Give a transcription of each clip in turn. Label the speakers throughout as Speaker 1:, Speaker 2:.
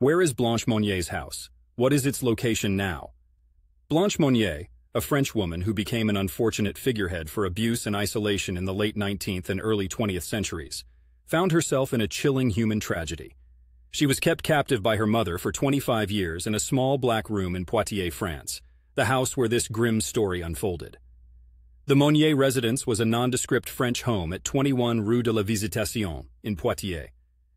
Speaker 1: Where is Blanche Monnier's house? What is its location now? Blanche Monnier, a French woman who became an unfortunate figurehead for abuse and isolation in the late 19th and early 20th centuries, found herself in a chilling human tragedy. She was kept captive by her mother for 25 years in a small black room in Poitiers, France, the house where this grim story unfolded. The Monnier residence was a nondescript French home at 21 Rue de la Visitation in Poitiers.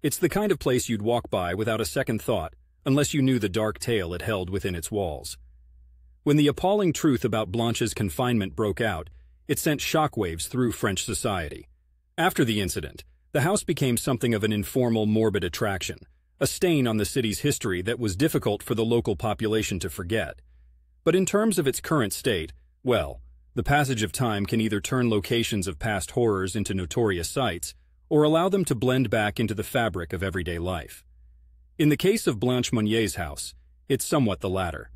Speaker 1: It's the kind of place you'd walk by without a second thought, unless you knew the dark tale it held within its walls. When the appalling truth about Blanche's confinement broke out, it sent shockwaves through French society. After the incident, the house became something of an informal, morbid attraction, a stain on the city's history that was difficult for the local population to forget. But in terms of its current state, well, the passage of time can either turn locations of past horrors into notorious sites, or allow them to blend back into the fabric of everyday life. In the case of Blanche Monnier's house, it's somewhat the latter.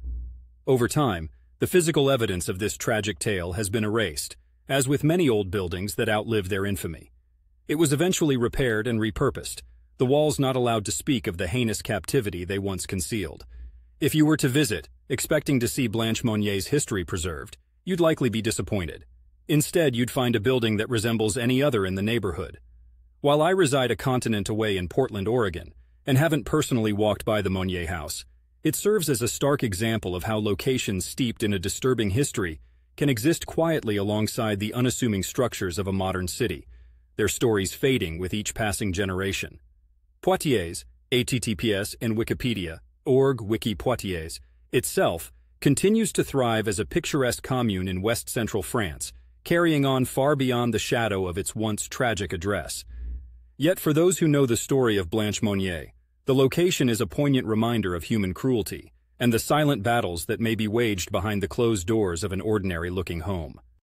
Speaker 1: Over time, the physical evidence of this tragic tale has been erased, as with many old buildings that outlive their infamy. It was eventually repaired and repurposed, the walls not allowed to speak of the heinous captivity they once concealed. If you were to visit, expecting to see Blanche Monnier's history preserved, you'd likely be disappointed. Instead, you'd find a building that resembles any other in the neighborhood, while I reside a continent away in Portland, Oregon, and haven't personally walked by the Monier House, it serves as a stark example of how locations steeped in a disturbing history can exist quietly alongside the unassuming structures of a modern city, their stories fading with each passing generation. Poitiers, HTTPS and Wikipedia, org Wiki Poitiers, itself continues to thrive as a picturesque commune in west-central France, carrying on far beyond the shadow of its once tragic address. Yet for those who know the story of Blanche Monnier, the location is a poignant reminder of human cruelty and the silent battles that may be waged behind the closed doors of an ordinary-looking home.